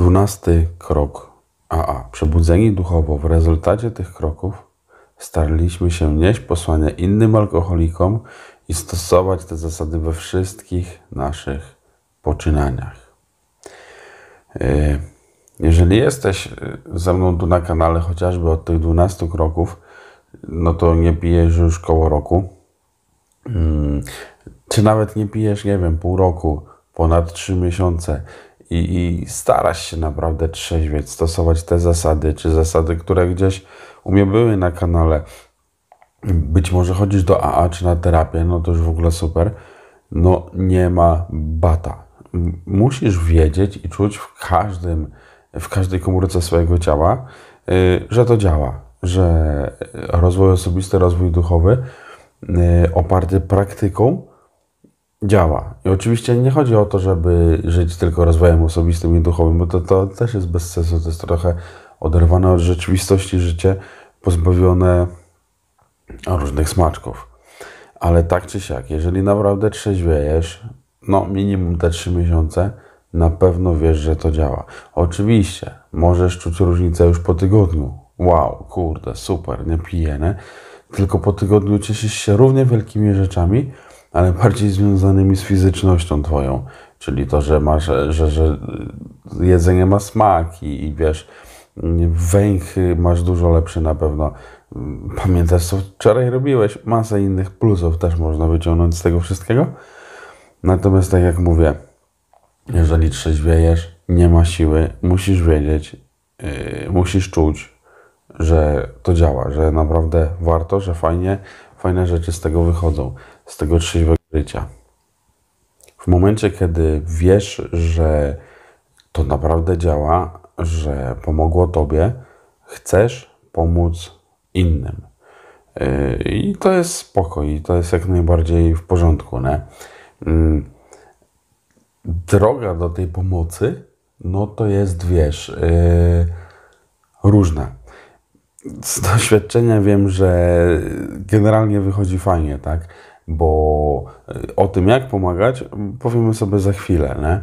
Dwunasty krok AA. Przebudzeni duchowo. W rezultacie tych kroków staraliśmy się nieść posłania innym alkoholikom i stosować te zasady we wszystkich naszych poczynaniach. E, jeżeli jesteś e, ze mną tu na kanale chociażby od tych 12 kroków, no to nie pijesz już koło roku. Mm, czy nawet nie pijesz, nie wiem, pół roku, ponad 3 miesiące i, i starasz się naprawdę trzeźwieć, stosować te zasady, czy zasady, które gdzieś u mnie były na kanale. Być może chodzisz do AA czy na terapię, no to już w ogóle super. No nie ma bata. Musisz wiedzieć i czuć w każdym, w każdej komórce swojego ciała, yy, że to działa, że rozwój osobisty, rozwój duchowy yy, oparty praktyką działa. I oczywiście nie chodzi o to, żeby żyć tylko rozwojem osobistym i duchowym, bo to, to też jest bez sensu, to jest trochę oderwane od rzeczywistości życie, pozbawione różnych smaczków. Ale tak czy siak, jeżeli naprawdę trzeźwiejesz, no minimum te trzy miesiące, na pewno wiesz, że to działa. Oczywiście, możesz czuć różnicę już po tygodniu. Wow, kurde, super, nie piję, Tylko po tygodniu cieszysz się równie wielkimi rzeczami, ale bardziej związanymi z fizycznością twoją, czyli to, że masz, e, że, że e, jedzenie ma smak i, i wiesz, mm, węch masz dużo lepszy na pewno. Mm, pamiętasz, co wczoraj robiłeś? Masę innych plusów też można wyciągnąć z tego wszystkiego. Natomiast tak jak mówię, jeżeli trzeźwiejesz, nie ma siły, musisz wiedzieć, yy, musisz czuć, że to działa, że naprawdę warto, że fajnie, fajne rzeczy z tego wychodzą z tego trzeźwego życia. W momencie, kiedy wiesz, że to naprawdę działa, że pomogło tobie, chcesz pomóc innym. Yy, I to jest spokój, to jest jak najbardziej w porządku. Nie? Mm, droga do tej pomocy, no to jest, wiesz, yy, różna. Z doświadczenia wiem, że generalnie wychodzi fajnie, tak? bo e, o tym, jak pomagać, powiemy sobie za chwilę. Nie?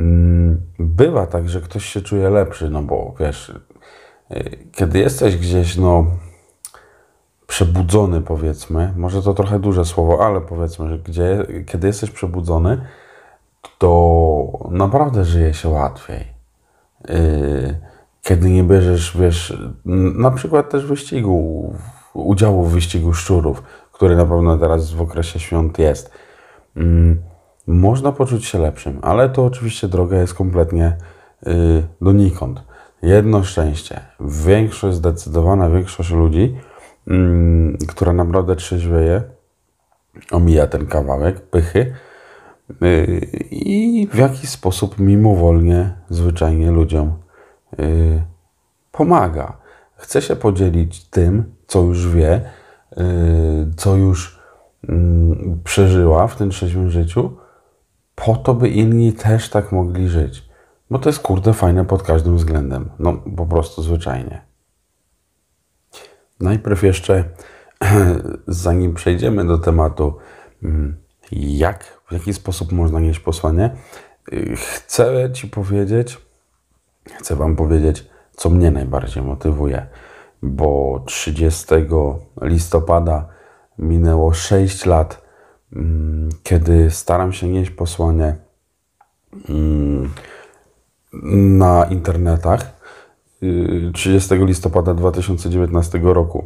Mm, bywa tak, że ktoś się czuje lepszy, no bo wiesz, e, kiedy jesteś gdzieś, no przebudzony, powiedzmy, może to trochę duże słowo, ale powiedzmy, że gdzie, kiedy jesteś przebudzony, to naprawdę żyje się łatwiej. E, kiedy nie bierzesz, wiesz, na przykład też wyścigu, udziału w wyścigu szczurów, który na pewno teraz w okresie świąt jest. Mm, można poczuć się lepszym, ale to oczywiście droga jest kompletnie y, donikąd. Jedno szczęście. Większość, zdecydowana większość ludzi, mm, która naprawdę trzeźwieje, omija ten kawałek pychy y, i w jakiś sposób mimowolnie, zwyczajnie ludziom y, pomaga. Chce się podzielić tym, co już wie, Y, co już mm, przeżyła w tym trzeźwym życiu, po to, by inni też tak mogli żyć. Bo to jest kurde fajne pod każdym względem. No po prostu zwyczajnie. Najpierw jeszcze, zanim przejdziemy do tematu, mm, jak, w jaki sposób można nieść posłanie, y, chcę Ci powiedzieć, chcę Wam powiedzieć, co mnie najbardziej motywuje bo 30 listopada minęło 6 lat, mm, kiedy staram się nieść posłanie mm, na internetach. 30 y, listopada 2019 roku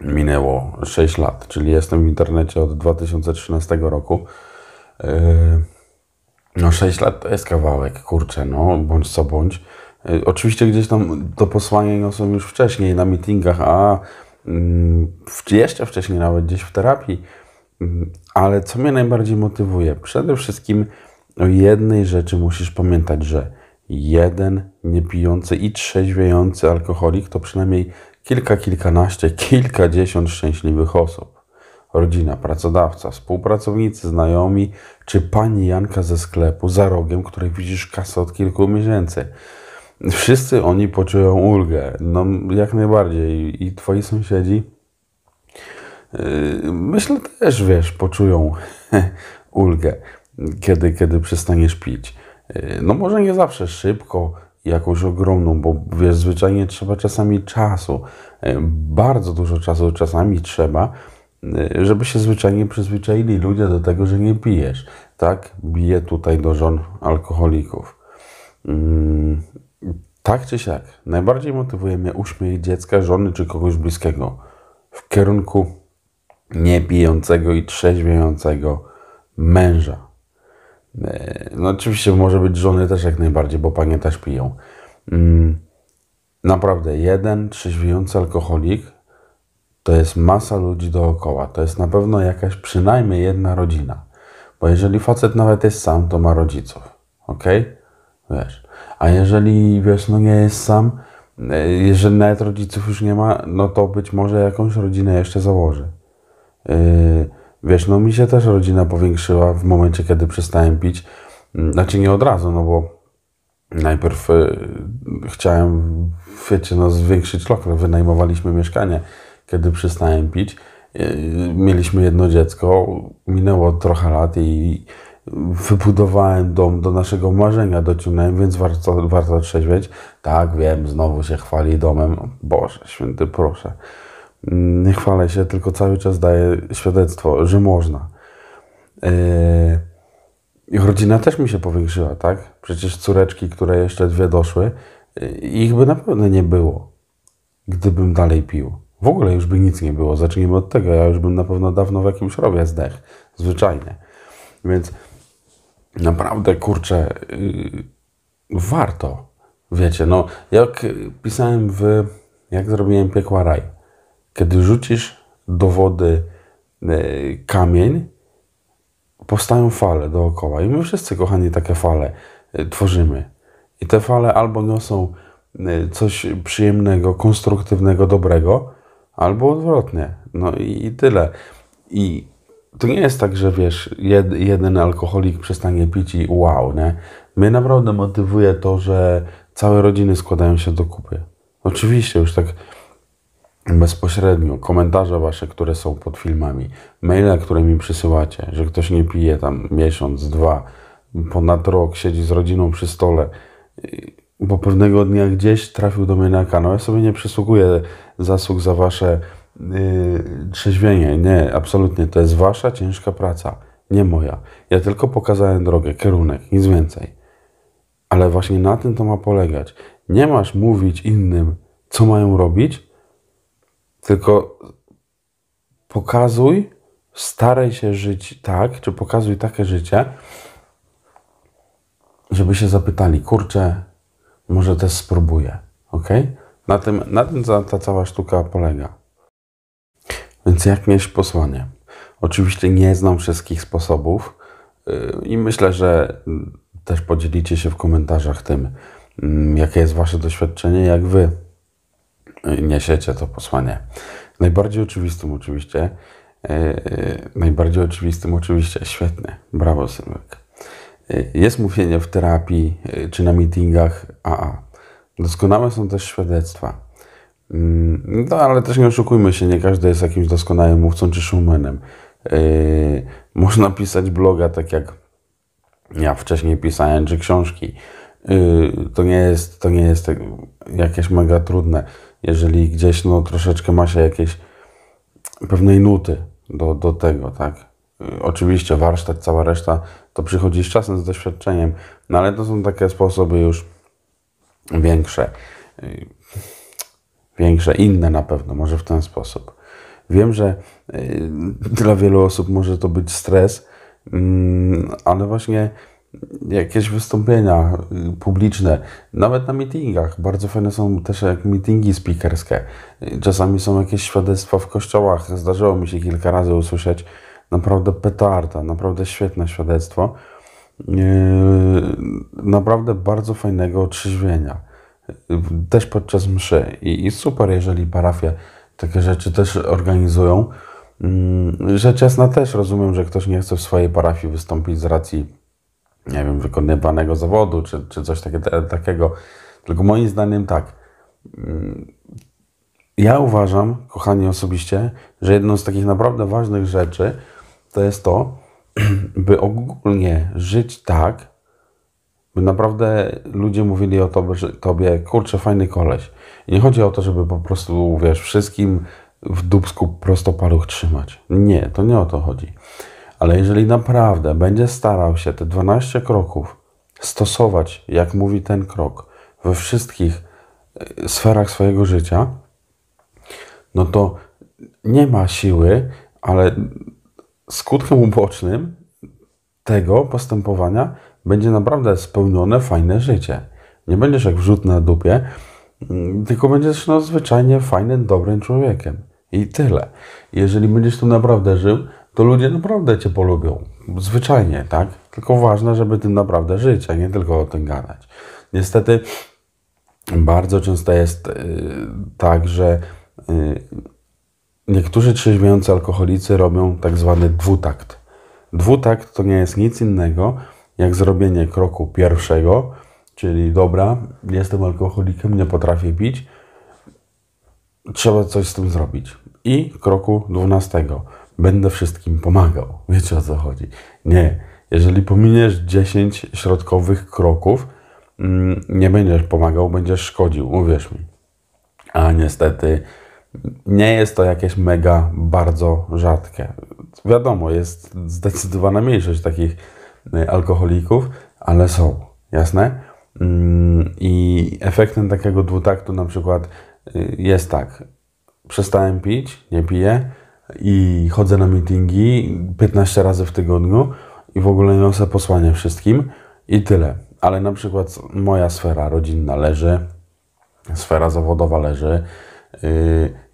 minęło 6 lat, czyli jestem w internecie od 2013 roku. Y, no 6 lat to jest kawałek, kurczę, no bądź co bądź. E, oczywiście gdzieś tam to posłanie niosłem już wcześniej na mitingach, a mm, jeszcze wcześniej nawet gdzieś w terapii. Mm, ale co mnie najbardziej motywuje? Przede wszystkim o jednej rzeczy musisz pamiętać, że jeden niepijący i trzeźwiejący alkoholik to przynajmniej kilka, kilkanaście, kilkadziesiąt szczęśliwych osób. Rodzina, pracodawca, współpracownicy, znajomi, czy pani Janka ze sklepu za rogiem, której widzisz kasę od kilku miesięcy wszyscy oni poczują ulgę. No, jak najbardziej. I twoi sąsiedzi, yy, myślę, też wiesz, poczują ulgę, kiedy, kiedy przestaniesz pić. Yy, no, może nie zawsze szybko, jakąś ogromną, bo wiesz, zwyczajnie trzeba czasami czasu. Yy, bardzo dużo czasu czasami trzeba, żeby się zwyczajnie przyzwyczaili ludzie do tego, że nie pijesz. Tak? Bije tutaj do żon alkoholików. Mm, tak czy siak, najbardziej motywujemy uśmiech dziecka, żony czy kogoś bliskiego w kierunku niepijącego i trzeźwiejącego męża. E, no oczywiście może być żony też jak najbardziej, bo panie też piją. Mm, naprawdę, jeden trzeźwiejący alkoholik to jest masa ludzi dookoła. To jest na pewno jakaś przynajmniej jedna rodzina. Bo jeżeli facet nawet jest sam, to ma rodziców. ok? Wiesz. A jeżeli, wiesz, no nie jest sam, e, jeżeli nawet rodziców już nie ma, no to być może jakąś rodzinę jeszcze założy. Yy, wiesz, no mi się też rodzina powiększyła w momencie, kiedy przestałem pić. Mm, znaczy nie od razu, no bo najpierw yy, chciałem, wiecie, no zwiększyć lokal. Wynajmowaliśmy mieszkanie, kiedy przestałem pić. Yy, mieliśmy jedno dziecko, minęło trochę lat i, i wybudowałem dom do naszego marzenia, dociągnąłem, więc warto, warto trzeźwieć. Tak, wiem, znowu się chwali domem. Boże, święty, proszę. Mm, nie chwalę się, tylko cały czas daję świadectwo, że można. Yy, rodzina też mi się powiększyła, tak? Przecież córeczki, które jeszcze dwie doszły, yy, ich by na pewno nie było, gdybym dalej pił. W ogóle już by nic nie było. Zacznijmy od tego. Ja już bym na pewno dawno w jakimś rowie zdech. Zwyczajnie. Więc naprawdę, kurczę, yy, warto. Wiecie, no, jak pisałem w, jak zrobiłem piekła raj, kiedy rzucisz do wody yy, kamień, powstają fale dookoła i my wszyscy, kochani, takie fale yy, tworzymy. I te fale albo niosą y, coś przyjemnego, konstruktywnego, dobrego, albo odwrotnie. No i, i tyle. I to nie jest tak, że wiesz, jed, jeden alkoholik przestanie pić i wow, nie? Mnie naprawdę motywuje to, że całe rodziny składają się do kupy. Oczywiście, już tak bezpośrednio, komentarze wasze, które są pod filmami, maile, które mi przysyłacie, że ktoś nie pije tam miesiąc, dwa, ponad rok, siedzi z rodziną przy stole, bo pewnego dnia gdzieś trafił do mnie na kanał. Ja sobie nie przysługuję zasług za wasze Y, trzeźwienie. Nie, absolutnie, to jest wasza ciężka praca, nie moja. Ja tylko pokazałem drogę, kierunek, nic więcej. Ale właśnie na tym to ma polegać. Nie masz mówić innym, co mają robić, tylko pokazuj, staraj się żyć tak, czy pokazuj takie życie, żeby się zapytali, kurczę, może też spróbuję, ok? Na tym, na tym ta cała sztuka polega. Więc jak mieć posłanie? Oczywiście nie znam wszystkich sposobów yy, i myślę, że mm, też podzielicie się w komentarzach tym, mm, jakie jest Wasze doświadczenie, jak Wy yy, niesiecie to posłanie. Najbardziej oczywistym oczywiście, yy, najbardziej oczywistym oczywiście, świetnie, brawo Sylwek. Jest mówienie w terapii czy na meetingach AA. Doskonałe są też świadectwa Mm, no, ale też nie oszukujmy się, nie każdy jest jakimś doskonałym mówcą czy showmanem. Yy, można pisać bloga, tak jak ja wcześniej pisałem, czy książki. Yy, to nie jest, to nie jest tak, jakieś mega trudne. Jeżeli gdzieś no, troszeczkę ma się jakieś pewnej nuty do, do tego, tak? Yy, oczywiście warsztat, cała reszta to przychodzi z czasem, z doświadczeniem, no ale to są takie sposoby już większe większe, inne na pewno, może w ten sposób. Wiem, że y, dla wielu osób może to być stres, mm, ale właśnie jakieś wystąpienia y, publiczne, nawet na meetingach. Bardzo fajne są też jak meetingi speakerskie. Czasami są jakieś świadectwa w kościołach. Zdarzyło mi się kilka razy usłyszeć naprawdę petarda, naprawdę świetne świadectwo. Y, naprawdę bardzo fajnego otrzeźwienia też podczas mszy. I, i super, jeżeli parafie takie rzeczy też organizują. Mm, rzecz jasna też rozumiem, że ktoś nie chce w swojej parafii wystąpić z racji, nie wiem, wykonywanego zawodu czy, czy coś takie, takiego. Tylko moim zdaniem tak. Mm, ja uważam, kochani osobiście, że jedną z takich naprawdę ważnych rzeczy to jest to, by ogólnie żyć tak, naprawdę ludzie mówili o tobie, że tobie, kurczę, fajny koleś. I nie chodzi o to, żeby po prostu, wiesz, wszystkim w dubsku prostopaluch trzymać. Nie, to nie o to chodzi. Ale jeżeli naprawdę będzie starał się te 12 kroków stosować, jak mówi ten krok, we wszystkich e, sferach swojego życia, no to nie ma siły, ale skutkiem ubocznym tego postępowania będzie naprawdę spełnione, fajne życie. Nie będziesz jak wrzut na dupie, mm, tylko będziesz no, zwyczajnie fajnym, dobrym człowiekiem. I tyle. Jeżeli będziesz tu naprawdę żył, to ludzie naprawdę Cię polubią. Zwyczajnie, tak? Tylko ważne, żeby tym naprawdę żyć, a nie tylko o tym gadać. Niestety, bardzo często jest yy, tak, że yy, niektórzy trzeźwiejący alkoholicy robią tak zwany dwutakt. Dwutakt to nie jest nic innego jak zrobienie kroku pierwszego, czyli dobra, jestem alkoholikiem, nie potrafię pić, trzeba coś z tym zrobić. I kroku dwunastego, będę wszystkim pomagał. Wiecie o co chodzi? Nie. Jeżeli pominiesz 10 środkowych kroków, mm, nie będziesz pomagał, będziesz szkodził, uwierz mi. A niestety nie jest to jakieś mega bardzo rzadkie. Wiadomo, jest zdecydowana mniejszość takich Y, alkoholików, ale są, jasne? Mm, I efektem takiego dwutaktu na przykład y, jest tak, przestałem pić, nie piję i chodzę na meetingi 15 razy w tygodniu i w ogóle niosę posłanie wszystkim i tyle. Ale na przykład moja sfera rodzinna leży, sfera zawodowa leży,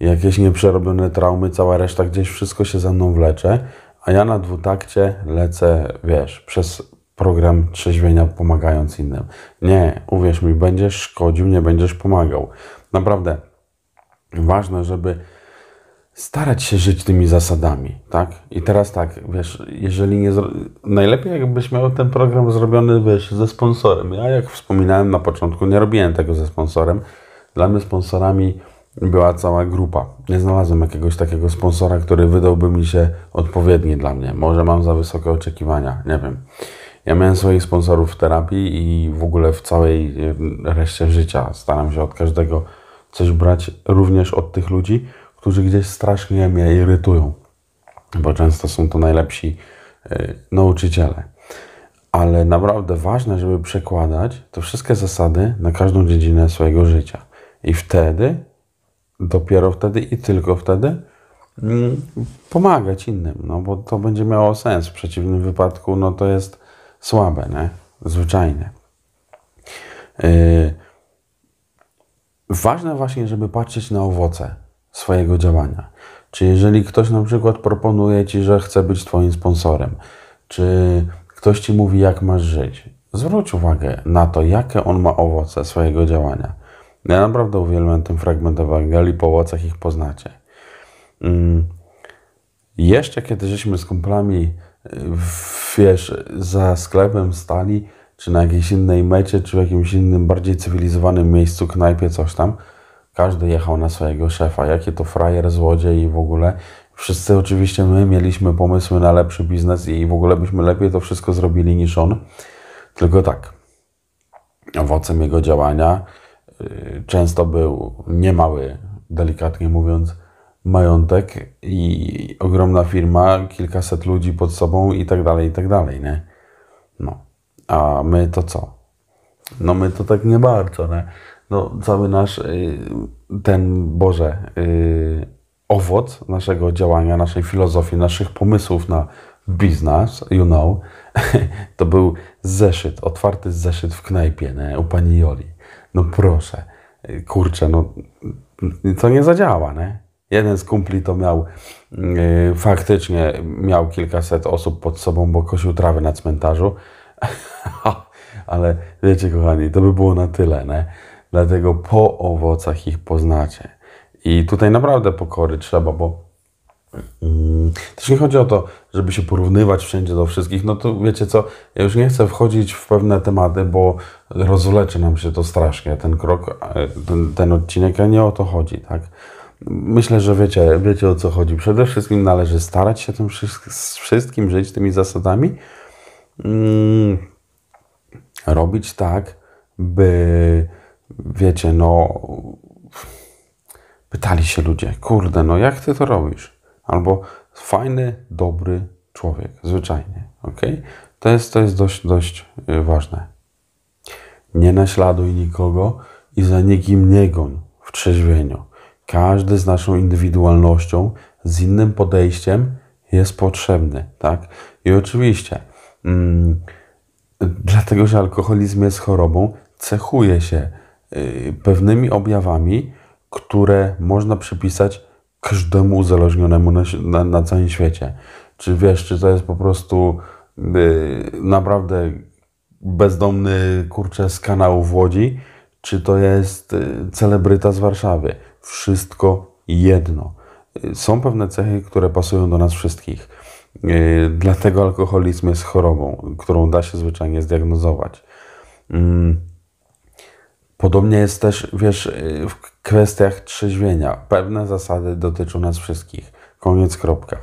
yy, jakieś nieprzerobione traumy, cała reszta, gdzieś wszystko się za mną wlecze a ja na dwutakcie lecę, wiesz, przez program trzeźwienia pomagając innym. Nie, uwierz mi, będziesz szkodził, nie będziesz pomagał. Naprawdę ważne, żeby starać się żyć tymi zasadami, tak? I teraz tak, wiesz, jeżeli nie... Najlepiej jakbyś miał ten program zrobiony, wiesz, ze sponsorem. Ja, jak wspominałem na początku, nie robiłem tego ze sponsorem. Dla mnie sponsorami była cała grupa. Nie znalazłem jakiegoś takiego sponsora, który wydałby mi się odpowiedni dla mnie. Może mam za wysokie oczekiwania, nie wiem. Ja miałem swoich sponsorów w terapii i w ogóle w całej reszcie życia. Staram się od każdego coś brać, również od tych ludzi, którzy gdzieś strasznie mnie irytują, bo często są to najlepsi e, nauczyciele. Ale naprawdę ważne, żeby przekładać te wszystkie zasady na każdą dziedzinę swojego życia. I wtedy dopiero wtedy i tylko wtedy mm, pomagać innym, no bo to będzie miało sens. W przeciwnym wypadku, no to jest słabe, nie? Zwyczajnie. Yy. Ważne właśnie, żeby patrzeć na owoce swojego działania. Czy jeżeli ktoś na przykład proponuje ci, że chce być twoim sponsorem, czy ktoś ci mówi, jak masz żyć, zwróć uwagę na to, jakie on ma owoce swojego działania no ja naprawdę uwielbiam ten fragment Ewangelii, po owocach ich poznacie. Mm. Jeszcze kiedy żeśmy z kumplami, y, wiesz, za sklepem stali, czy na jakiejś innej mecie, czy w jakimś innym, bardziej cywilizowanym miejscu, knajpie, coś tam, każdy jechał na swojego szefa. Jakie to frajer, złodziej i w ogóle. Wszyscy oczywiście my mieliśmy pomysły na lepszy biznes i w ogóle byśmy lepiej to wszystko zrobili niż on. Tylko tak, owocem jego działania Y, często był niemały, delikatnie mówiąc, majątek i ogromna firma, kilkaset ludzi pod sobą i tak dalej, i tak dalej, nie? No. A my to co? No my to tak nie bardzo, nie? No cały nasz, y, ten Boże, y, owoc naszego działania, naszej filozofii, naszych pomysłów na biznes, you know, to był zeszyt, otwarty zeszyt w knajpie, nie? U pani Joli. No proszę, kurczę, no to nie zadziała, nie? Jeden z kumpli to miał, yy, faktycznie miał kilkaset osób pod sobą, bo kosił trawę na cmentarzu. Ale wiecie, kochani, to by było na tyle, nie? Dlatego po owocach ich poznacie. I tutaj naprawdę pokory trzeba, bo Mm, też nie chodzi o to, żeby się porównywać wszędzie do wszystkich. No to wiecie co, ja już nie chcę wchodzić w pewne tematy, bo rozleczy nam się to strasznie, ten krok, e, ten, ten odcinek, a nie o to chodzi, tak? Myślę, że wiecie, wiecie o co chodzi. Przede wszystkim należy starać się tym wszystkim żyć, tymi zasadami. Mm, robić tak, by wiecie, no pytali się ludzie, kurde, no jak ty to robisz? albo fajny, dobry człowiek, zwyczajnie. Okay? To, jest, to jest dość, dość y, ważne. Nie naśladuj nikogo i za nikim nie goń w trzeźwieniu. Każdy z naszą indywidualnością, z innym podejściem jest potrzebny, tak? I oczywiście, mm, dlatego że alkoholizm jest chorobą, cechuje się y, pewnymi objawami, które można przypisać każdemu uzależnionemu na, na, na całym świecie. Czy wiesz, czy to jest po prostu y, naprawdę bezdomny kurczę z kanału w Łodzi, czy to jest y, celebryta z Warszawy. Wszystko jedno. Y, są pewne cechy, które pasują do nas wszystkich. Y, dlatego alkoholizm jest chorobą, którą da się zwyczajnie zdiagnozować. Mm. Podobnie jest też, wiesz, y, w kwestiach trzeźwienia. Pewne zasady dotyczą nas wszystkich. Koniec, kropka.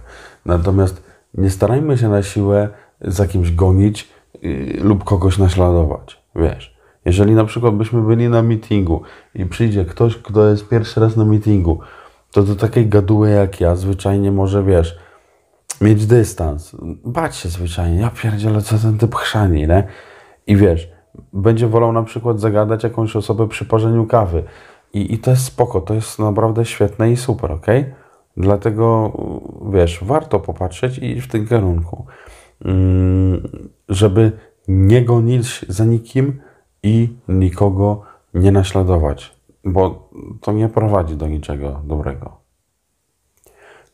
Natomiast nie starajmy się na siłę za kimś gonić yy, lub kogoś naśladować. Wiesz, jeżeli na przykład byśmy byli na meetingu i przyjdzie ktoś, kto jest pierwszy raz na meetingu, to do takiej gaduły jak ja zwyczajnie może, wiesz, mieć dystans. Bać się zwyczajnie. Ja pierdzielę, co ten typ chrzani, nie? I wiesz, będzie wolał na przykład zagadać jakąś osobę przy parzeniu kawy. I, I to jest spoko, to jest naprawdę świetne i super, ok? Dlatego, wiesz, warto popatrzeć i w tym kierunku, mm, żeby nie gonić za nikim i nikogo nie naśladować, bo to nie prowadzi do niczego dobrego.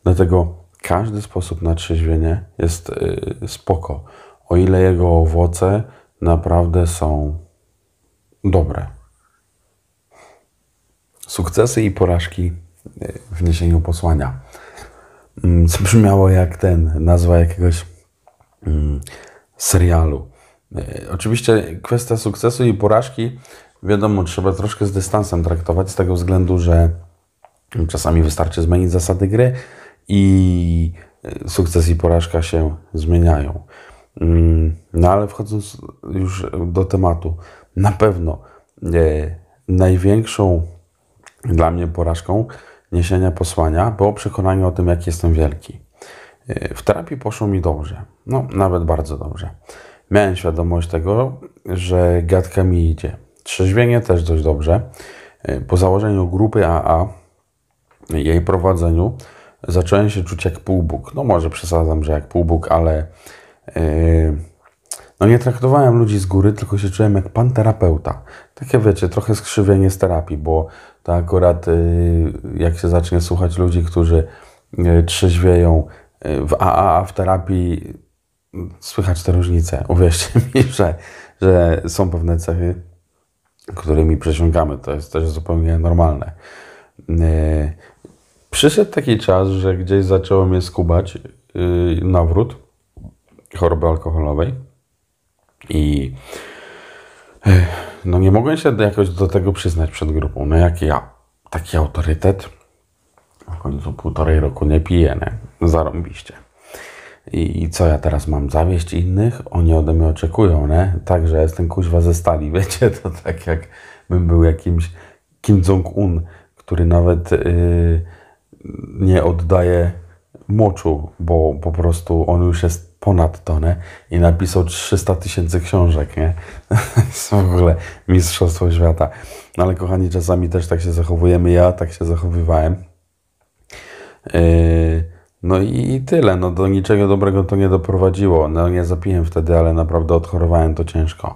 Dlatego każdy sposób na trzeźwienie jest y, spoko, o ile jego owoce naprawdę są dobre. Sukcesy i porażki e, w niesieniu posłania. Mm, brzmiało jak ten, nazwa jakiegoś mm, serialu. E, oczywiście kwestia sukcesu i porażki, wiadomo, trzeba troszkę z dystansem traktować, z tego względu, że czasami wystarczy zmienić zasady gry i e, sukces i porażka się zmieniają. Mm, no ale wchodząc już do tematu, na pewno e, największą dla mnie porażką niesienia posłania było przekonanie o tym, jak jestem wielki. E, w terapii poszło mi dobrze, no nawet bardzo dobrze. Miałem świadomość tego, że gadka mi idzie. Trzeźwienie też dość dobrze. E, po założeniu grupy AA, jej prowadzeniu, zacząłem się czuć jak półbóg. No może przesadzam, że jak półbóg, ale Yy, no nie traktowałem ludzi z góry, tylko się czułem jak pan terapeuta. Takie wiecie, trochę skrzywienie z terapii, bo to akurat yy, jak się zacznie słuchać ludzi, którzy yy, trzeźwieją w AA, a w terapii słychać te różnice. Uwierzcie mi, że, że są pewne cechy, którymi przesiągamy. To jest też zupełnie normalne. Przyszedł taki czas, że gdzieś zaczęło mnie skubać nawrót choroby alkoholowej i e, no nie mogłem się jakoś do tego przyznać przed grupą. No jak ja, taki autorytet, w końcu półtorej roku nie piję, nie? Zarąbiście. I, I, co ja teraz mam? Zawieść innych? Oni ode mnie oczekują, nie? Także jestem kuźwa ze stali, wiecie? To tak jakbym był jakimś Kim Jong-un, który nawet yy, nie oddaje moczu, bo po prostu on już jest ponad tonę i napisał 300 tysięcy książek, nie? w ogóle mistrzostwo świata. No ale kochani, czasami też tak się zachowujemy, ja tak się zachowywałem. Yy, no i tyle, no do niczego dobrego to nie doprowadziło. No nie zapiłem wtedy, ale naprawdę odchorowałem to ciężko.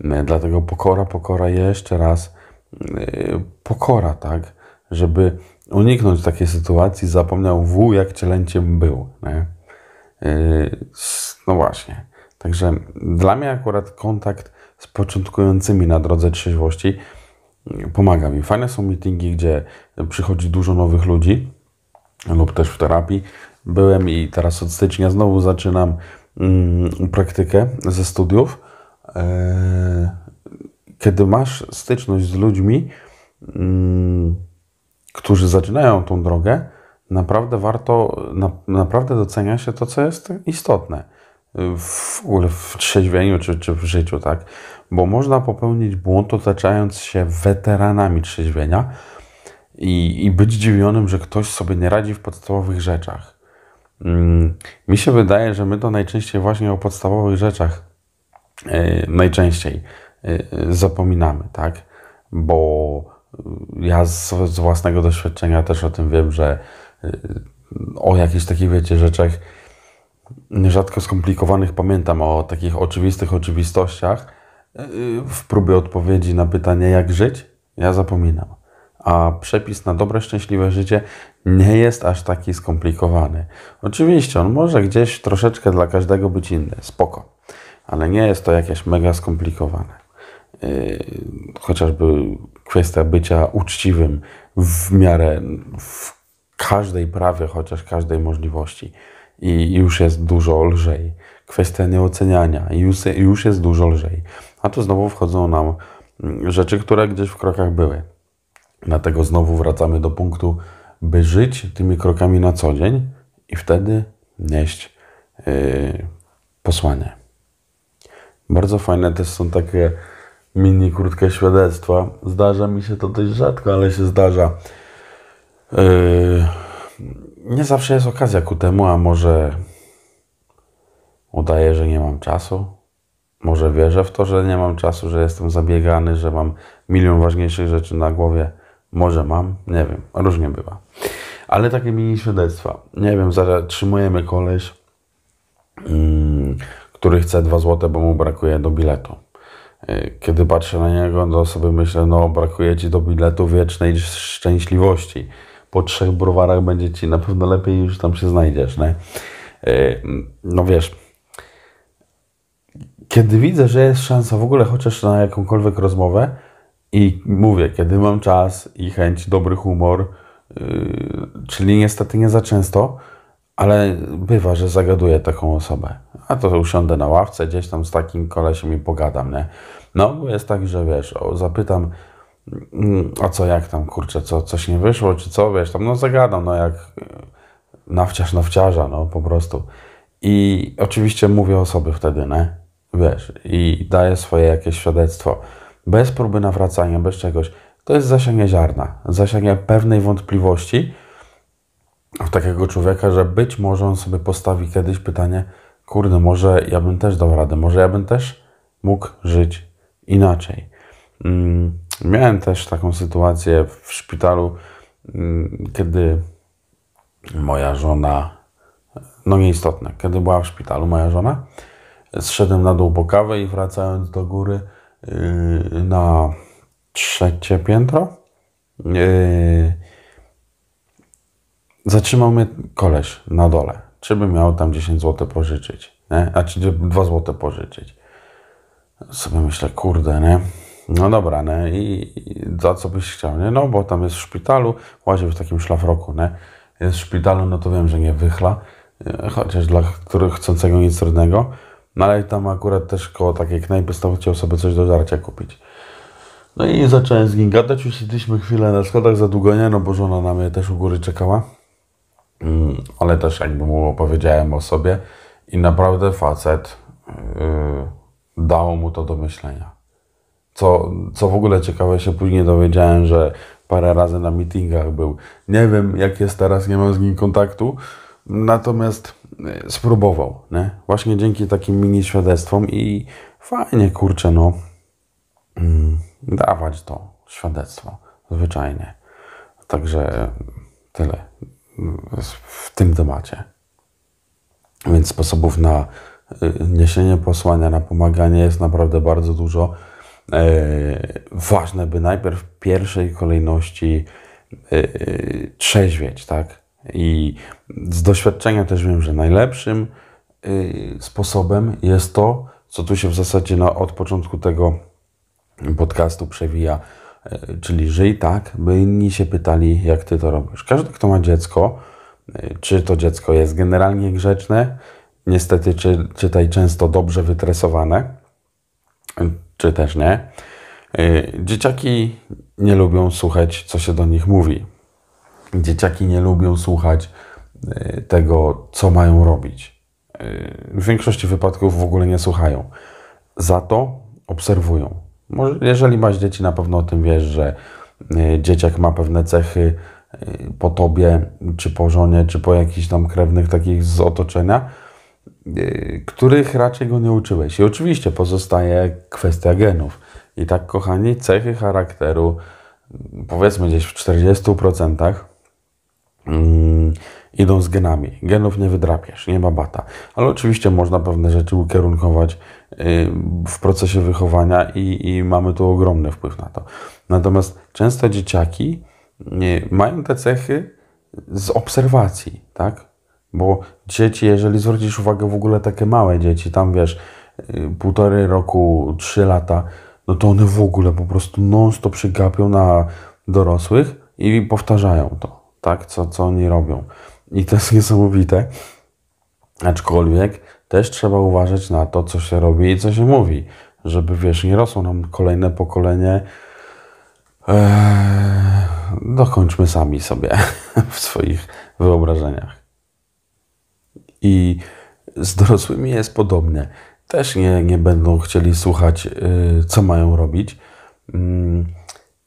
Yy, dlatego pokora, pokora jeszcze raz. Yy, pokora, tak? żeby uniknąć takiej sytuacji, zapomniał W, jak cielęciem był. Nie? Y, no właśnie. Także dla mnie akurat kontakt z początkującymi na drodze trzeźwości mm, pomaga mi. Fajne są meetingi, gdzie przychodzi dużo nowych ludzi lub też w terapii. Byłem i teraz od stycznia znowu zaczynam mm, praktykę ze studiów. E, kiedy masz styczność z ludźmi, mm, którzy zaczynają tą drogę, naprawdę warto, na, naprawdę docenia się to, co jest istotne y, w ogóle w trzeźwieniu czy, czy w życiu, tak? Bo można popełnić błąd otaczając się weteranami trzeźwienia i, i być dziwionym, że ktoś sobie nie radzi w podstawowych rzeczach. Mm, mi się wydaje, że my to najczęściej właśnie o podstawowych rzeczach yy, najczęściej yy, zapominamy, tak? Bo ja z, z własnego doświadczenia też o tym wiem, że y, o jakichś takich, wiecie, rzeczach rzadko skomplikowanych pamiętam, o takich oczywistych oczywistościach y, w próbie odpowiedzi na pytanie, jak żyć, ja zapominam. A przepis na dobre, szczęśliwe życie nie jest aż taki skomplikowany. Oczywiście, on może gdzieś troszeczkę dla każdego być inny, spoko, ale nie jest to jakieś mega skomplikowane. Yy, chociażby kwestia bycia uczciwym w miarę w każdej prawie, chociaż każdej możliwości. I już jest dużo lżej. Kwestia nieoceniania, już, już jest dużo lżej. A tu znowu wchodzą nam mm, rzeczy, które gdzieś w krokach były. Dlatego znowu wracamy do punktu, by żyć tymi krokami na co dzień i wtedy nieść yy, posłanie. Bardzo fajne też są takie mini krótkie świadectwa. Zdarza mi się to dość rzadko, ale się zdarza. Yy, nie zawsze jest okazja ku temu, a może udaję, że nie mam czasu. Może wierzę w to, że nie mam czasu, że jestem zabiegany, że mam milion ważniejszych rzeczy na głowie. Może mam, nie wiem, różnie bywa. Ale takie mini świadectwa. Nie wiem, zatrzymujemy koleś, mm, który chce 2 złote, bo mu brakuje do biletu. E, kiedy patrzę na niego, to sobie myślę, no brakuje ci do biletu wiecznej szczęśliwości. Po trzech browarach będzie ci na pewno lepiej już tam się znajdziesz. Nie? E, no wiesz, kiedy widzę, że jest szansa w ogóle chociaż na jakąkolwiek rozmowę i mówię, kiedy mam czas i chęć, dobry humor, e, czyli niestety nie za często, ale bywa, że zagaduję taką osobę. A to usiądę na ławce, gdzieś tam z takim kolesiem i pogadam, nie? No, bo jest tak, że wiesz, o, zapytam, mm, a co, jak tam, kurczę, co, coś nie wyszło, czy co, wiesz, tam, no zagadam, no jak e, nawciarz nawciarza, no po prostu. I oczywiście mówię osoby wtedy, nie? Wiesz, i daję swoje jakieś świadectwo. Bez próby nawracania, bez czegoś. To jest zasianie ziarna, zasianie pewnej wątpliwości, w takiego człowieka, że być może on sobie postawi kiedyś pytanie, kurde, może ja bym też dał radę, może ja bym też mógł żyć inaczej. Mm, miałem też taką sytuację w szpitalu, mm, kiedy moja żona, no nieistotne, kiedy była w szpitalu moja żona, zszedłem na dół po kawę i wracając do góry yy, na trzecie piętro, yy, zatrzymał mnie koleś na dole, czy bym miał tam 10 zł pożyczyć, nie? a czy 2 zł pożyczyć. Sobie myślę, kurde, nie? No dobra, nie? I, I, za co byś chciał, nie? No bo tam jest w szpitalu, łaził w takim szlafroku, nie? Jest w szpitalu, no to wiem, że nie wychla, e, chociaż dla których chcącego nic trudnego, no ale tam akurat też koło takiej knajpy stał, chciał sobie coś do żarcia kupić. No i zacząłem z nim gadać, usiedliśmy chwilę na schodach za długo nie, no bo żona na mnie też u góry czekała. Mm, ale też jakby mu opowiedziałem o sobie i naprawdę facet yy, dało mu to do myślenia. Co, co w ogóle ciekawe się później dowiedziałem, że parę razy na meetingach był. Nie wiem jak jest teraz, nie mam z nim kontaktu, natomiast yy, spróbował, nie? Właśnie dzięki takim mini świadectwom i fajnie, kurczę, no mm, dawać to świadectwo, zwyczajnie. Także yy, tyle w tym temacie. Więc sposobów na y, niesienie posłania, na pomaganie jest naprawdę bardzo dużo. E, ważne, by najpierw w pierwszej kolejności e, trzeźwieć, tak? I z doświadczenia też wiem, że najlepszym y, sposobem jest to, co tu się w zasadzie na, od początku tego podcastu przewija E, czyli żyj tak, by inni się pytali, jak ty to robisz. Każdy, kto ma dziecko, e, czy to dziecko jest generalnie grzeczne, niestety czy, czytaj często dobrze wytresowane, czy też nie. E, dzieciaki nie lubią słuchać, co się do nich mówi. Dzieciaki nie lubią słuchać tego, co mają robić. W większości wypadków w ogóle nie słuchają. Za to obserwują. Jeżeli masz dzieci, na pewno o tym wiesz, że y, dzieciak ma pewne cechy y, po tobie, czy po żonie, czy po jakichś tam krewnych takich z otoczenia, y, których raczej go nie uczyłeś. I oczywiście pozostaje kwestia genów. I tak, kochani, cechy charakteru, mm, powiedzmy gdzieś w 40%, mm, idą z genami. Genów nie wydrapiesz, nie ma bata. Ale oczywiście można pewne rzeczy ukierunkować Y, w procesie wychowania i, i mamy tu ogromny wpływ na to. Natomiast często dzieciaki y, mają te cechy z obserwacji, tak? Bo dzieci, jeżeli zwrócisz uwagę w ogóle takie małe dzieci, tam wiesz, y, półtory roku, trzy lata, no to one w ogóle po prostu non-stop się gapią na dorosłych i powtarzają to, tak? Co, co oni robią. I to jest niesamowite. Aczkolwiek też trzeba uważać na to, co się robi i co się mówi, żeby wiesz, nie rosło nam kolejne pokolenie. Eee, dokończmy sami sobie w swoich wyobrażeniach. I z dorosłymi jest podobnie. Też nie, nie będą chcieli słuchać, yy, co mają robić. Yy,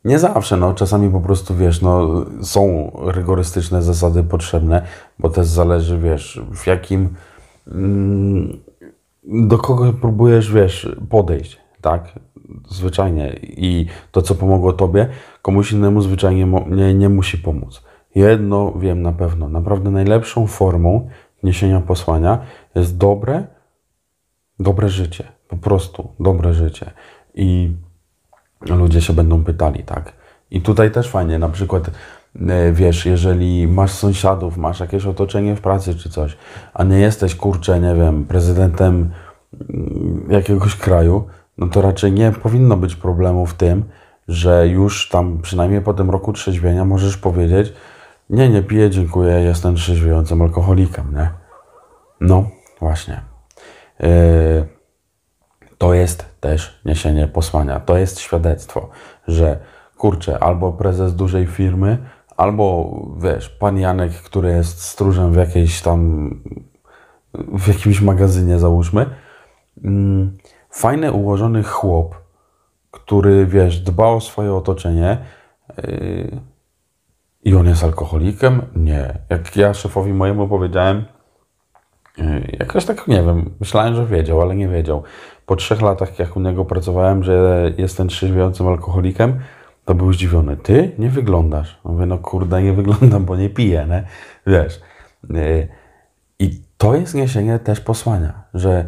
nie zawsze, no czasami po prostu wiesz, no są rygorystyczne zasady potrzebne, bo też zależy, wiesz, w jakim Mm, do kogo próbujesz, wiesz, podejść, tak? Zwyczajnie. I to, co pomogło tobie, komuś innemu zwyczajnie nie, nie musi pomóc. Jedno wiem na pewno. Naprawdę najlepszą formą niesienia posłania jest dobre, dobre życie. Po prostu dobre życie. I ludzie się będą pytali, tak? I tutaj też fajnie, na przykład E, wiesz, jeżeli masz sąsiadów, masz jakieś otoczenie w pracy czy coś, a nie jesteś, kurczę, nie wiem, prezydentem mm, jakiegoś kraju, no to raczej nie powinno być problemu w tym, że już tam przynajmniej po tym roku trzeźwienia możesz powiedzieć nie, nie piję, dziękuję, jestem trzeźwiejącym alkoholikiem, nie? No, właśnie. E, to jest też niesienie posłania. To jest świadectwo, że kurczę, albo prezes dużej firmy, albo wiesz, pan Janek, który jest stróżem w jakiejś tam, w jakimś magazynie załóżmy, mm, fajny ułożony chłop, który wiesz, dba o swoje otoczenie yy, i on jest alkoholikiem? Nie. Jak ja szefowi mojemu powiedziałem, yy, jakoś tak, nie wiem, myślałem, że wiedział, ale nie wiedział. Po trzech latach, jak u niego pracowałem, że jestem trzeźwiejącym alkoholikiem, to był zdziwiony. Ty nie wyglądasz. Mówię, no kurde, nie wyglądam, bo nie piję, nie? Wiesz. E, I to jest niesienie też posłania, że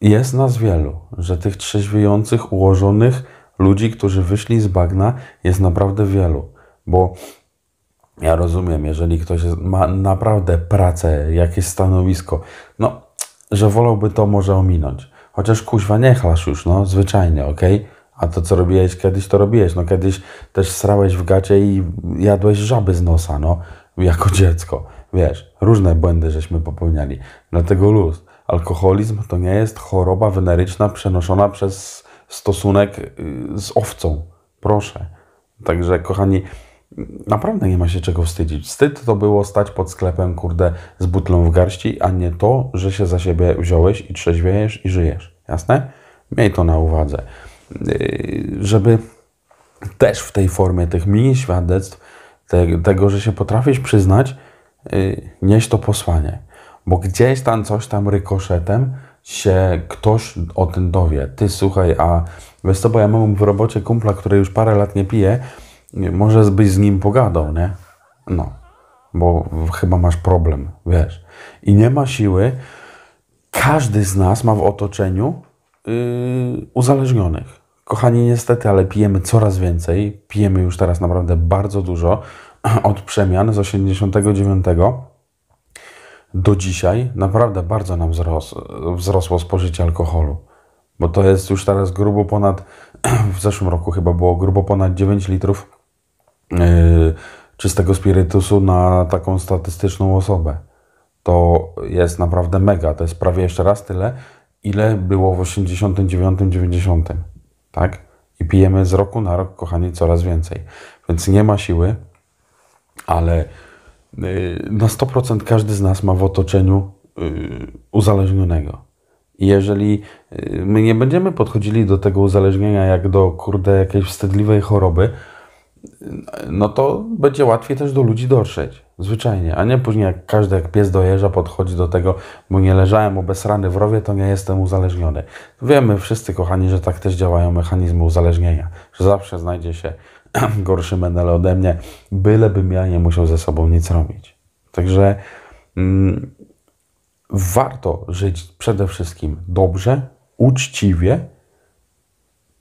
jest nas wielu, że tych trzeźwiejących, ułożonych ludzi, którzy wyszli z bagna, jest naprawdę wielu. Bo ja rozumiem, jeżeli ktoś ma naprawdę pracę, jakieś stanowisko, no, że wolałby to może ominąć. Chociaż kuźwa, nie chlasz już, no, zwyczajnie, okej? Okay? A to, co robiłeś kiedyś, to robiłeś. No kiedyś też srałeś w gacie i jadłeś żaby z nosa, no. Jako dziecko. Wiesz, różne błędy żeśmy popełniali. Dlatego luz. Alkoholizm to nie jest choroba weneryczna przenoszona przez stosunek y, z owcą. Proszę. Także, kochani, naprawdę nie ma się czego wstydzić. Wstyd to było stać pod sklepem, kurde, z butlą w garści, a nie to, że się za siebie wziąłeś i trzeźwiejesz i żyjesz. Jasne? Miej to na uwadze. Y, żeby też w tej formie tych mini świadectw, te, tego, że się potrafisz przyznać, y, nieść to posłanie. Bo gdzieś tam coś tam rykoszetem się ktoś o tym dowie. Ty słuchaj, a wiesz co, bo ja mam w robocie kumpla, który już parę lat nie pije, może byś z nim pogadał, nie? No, bo chyba masz problem, wiesz. I nie ma siły. Każdy z nas ma w otoczeniu yy, uzależnionych. Kochani, niestety, ale pijemy coraz więcej. Pijemy już teraz naprawdę bardzo dużo. Od przemian z 89 do dzisiaj naprawdę bardzo nam wzros wzrosło spożycie alkoholu. Bo to jest już teraz grubo ponad, w zeszłym roku chyba było grubo ponad 9 litrów yy, czystego spirytusu na taką statystyczną osobę. To jest naprawdę mega. To jest prawie jeszcze raz tyle, ile było w 89-90 tak? I pijemy z roku na rok, kochani, coraz więcej. Więc nie ma siły, ale y, na 100% każdy z nas ma w otoczeniu y, uzależnionego. I jeżeli y, my nie będziemy podchodzili do tego uzależnienia jak do, kurde, jakiejś wstydliwej choroby, no to będzie łatwiej też do ludzi dotrzeć. Zwyczajnie, a nie później jak każdy jak pies dojeżdża, podchodzi do tego, bo nie leżałem rany w rowie, to nie jestem uzależniony. Wiemy wszyscy, kochani, że tak też działają mechanizmy uzależnienia, że zawsze znajdzie się gorszy menel ode mnie, bylebym ja nie musiał ze sobą nic robić. Także mm, warto żyć przede wszystkim dobrze, uczciwie,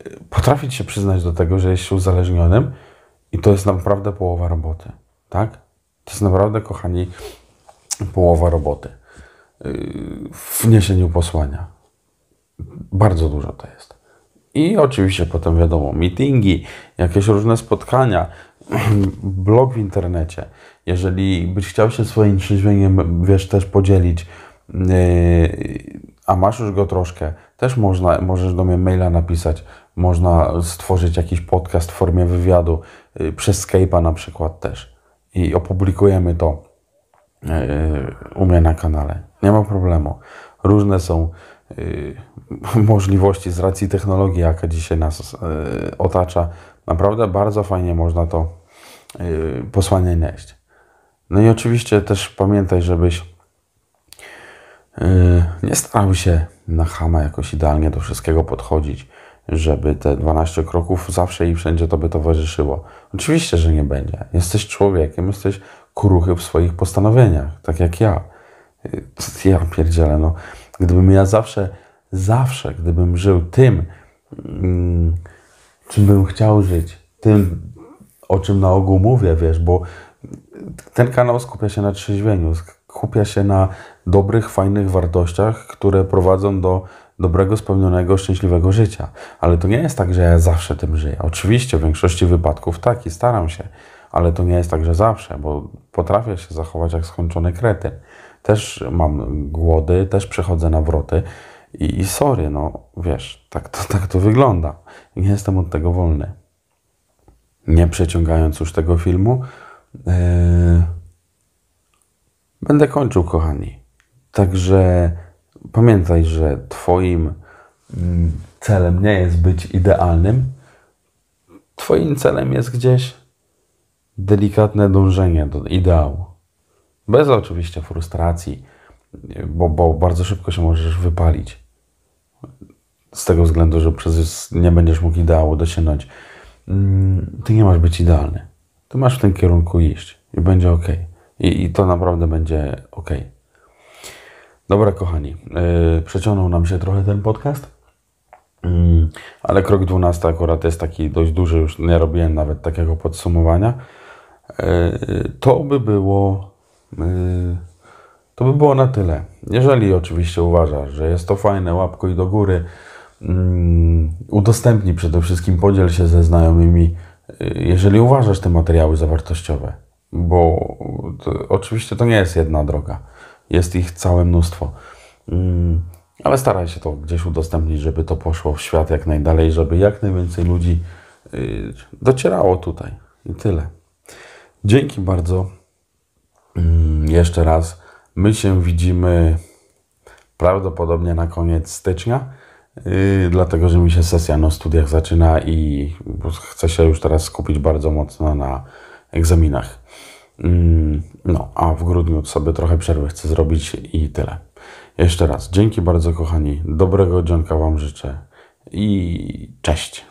y, potrafić się przyznać do tego, że jest się uzależnionym i to jest naprawdę połowa roboty, tak? To jest naprawdę, kochani, połowa roboty yy, w niesieniu posłania. Bardzo dużo to jest. I oczywiście potem wiadomo, meetingi, jakieś różne spotkania, blog w internecie. Jeżeli byś chciał się swoim trzeźwieniem, wiesz, też podzielić, yy, a masz już go troszkę, też można, możesz do mnie maila napisać, można stworzyć jakiś podcast w formie wywiadu, yy, przez Skype'a na przykład też i opublikujemy to e, u mnie na kanale. Nie ma problemu. Różne są e, możliwości z racji technologii, jaka dzisiaj nas e, otacza. Naprawdę bardzo fajnie można to posłanie nieść. No i oczywiście też pamiętaj, żebyś nie starał się na chama jakoś idealnie do wszystkiego podchodzić żeby te 12 kroków zawsze i wszędzie tobie towarzyszyło. Oczywiście, że nie będzie. Jesteś człowiekiem, jesteś kruchy w swoich postanowieniach, tak jak ja. Y, ja pierdzielę, no. Gdybym ja zawsze, zawsze, gdybym żył tym, mm, czym bym chciał żyć, tym, o czym na ogół mówię, wiesz, bo ten kanał skupia się na trzeźwieniu, skupia się na dobrych, fajnych wartościach, które prowadzą do dobrego, spełnionego, szczęśliwego życia. Ale to nie jest tak, że ja zawsze tym żyję. Oczywiście w większości wypadków tak i staram się, ale to nie jest tak, że zawsze, bo potrafię się zachować jak skończony kretyn. Też mam głody, też przechodzę nawroty i, i sorry, no wiesz, tak to, tak to wygląda. Nie jestem od tego wolny. Nie przeciągając już tego filmu, yy, będę kończył, kochani. Także pamiętaj, że Twoim mm, celem nie jest być idealnym. Twoim celem jest gdzieś delikatne dążenie do ideału. Bez oczywiście frustracji, bo, bo bardzo szybko się możesz wypalić. Z tego względu, że przez nie będziesz mógł ideału dosięgnąć. Mm, ty nie masz być idealny. Ty masz w tym kierunku iść i będzie ok. I, i to naprawdę będzie ok. Dobra, kochani, e, przeciągnął nam się trochę ten podcast, mm, ale krok 12 akurat jest taki dość duży, już nie robiłem nawet takiego podsumowania. E, to by było. E, to by było na tyle. Jeżeli oczywiście uważasz, że jest to fajne, i do góry, mm, udostępnij przede wszystkim, podziel się ze znajomymi, jeżeli uważasz te materiały za wartościowe, bo to, oczywiście to nie jest jedna droga. Jest ich całe mnóstwo. Mm, ale staraj się to gdzieś udostępnić, żeby to poszło w świat jak najdalej, żeby jak najwięcej ludzi y, docierało tutaj. I tyle. Dzięki bardzo. Mm, jeszcze raz. My się widzimy prawdopodobnie na koniec stycznia, y, dlatego że mi się sesja na studiach zaczyna i chcę się już teraz skupić bardzo mocno na egzaminach. Mm, no, a w grudniu sobie trochę przerwy chcę zrobić i tyle. Jeszcze raz, dzięki bardzo kochani, dobrego dzionka Wam życzę i cześć.